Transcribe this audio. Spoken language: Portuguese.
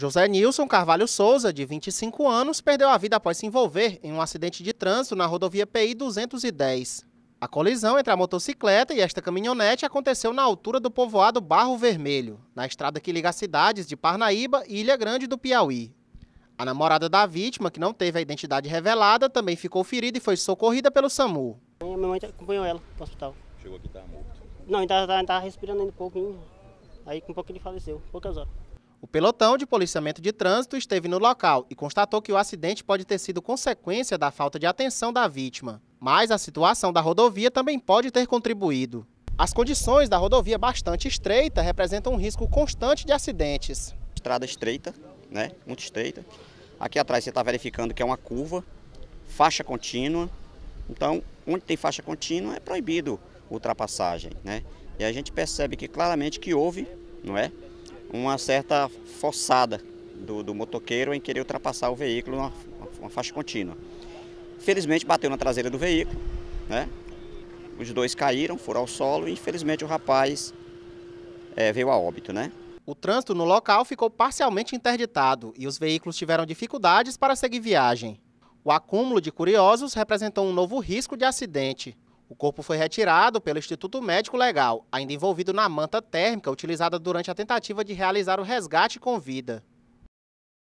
José Nilson Carvalho Souza, de 25 anos, perdeu a vida após se envolver em um acidente de trânsito na rodovia PI 210. A colisão entre a motocicleta e esta caminhonete aconteceu na altura do povoado Barro Vermelho, na estrada que liga as cidades de Parnaíba e Ilha Grande do Piauí. A namorada da vítima, que não teve a identidade revelada, também ficou ferida e foi socorrida pelo SAMU. Minha mãe acompanhou ela para o hospital. Chegou aqui e estava morto? Não, ainda estava respirando ainda um pouquinho. Aí com um pouco ele faleceu, poucas horas. O pelotão de policiamento de trânsito esteve no local e constatou que o acidente pode ter sido consequência da falta de atenção da vítima. Mas a situação da rodovia também pode ter contribuído. As condições da rodovia bastante estreita representam um risco constante de acidentes. Estrada estreita, né? Muito estreita. Aqui atrás você está verificando que é uma curva, faixa contínua. Então, onde tem faixa contínua é proibido ultrapassagem, né? E a gente percebe que claramente que houve, não é? uma certa forçada do, do motoqueiro em querer ultrapassar o veículo numa uma faixa contínua. Felizmente bateu na traseira do veículo, né? Os dois caíram, foram ao solo e infelizmente o rapaz é, veio a óbito, né? O trânsito no local ficou parcialmente interditado e os veículos tiveram dificuldades para seguir viagem. O acúmulo de curiosos representou um novo risco de acidente. O corpo foi retirado pelo Instituto Médico Legal, ainda envolvido na manta térmica utilizada durante a tentativa de realizar o resgate com vida.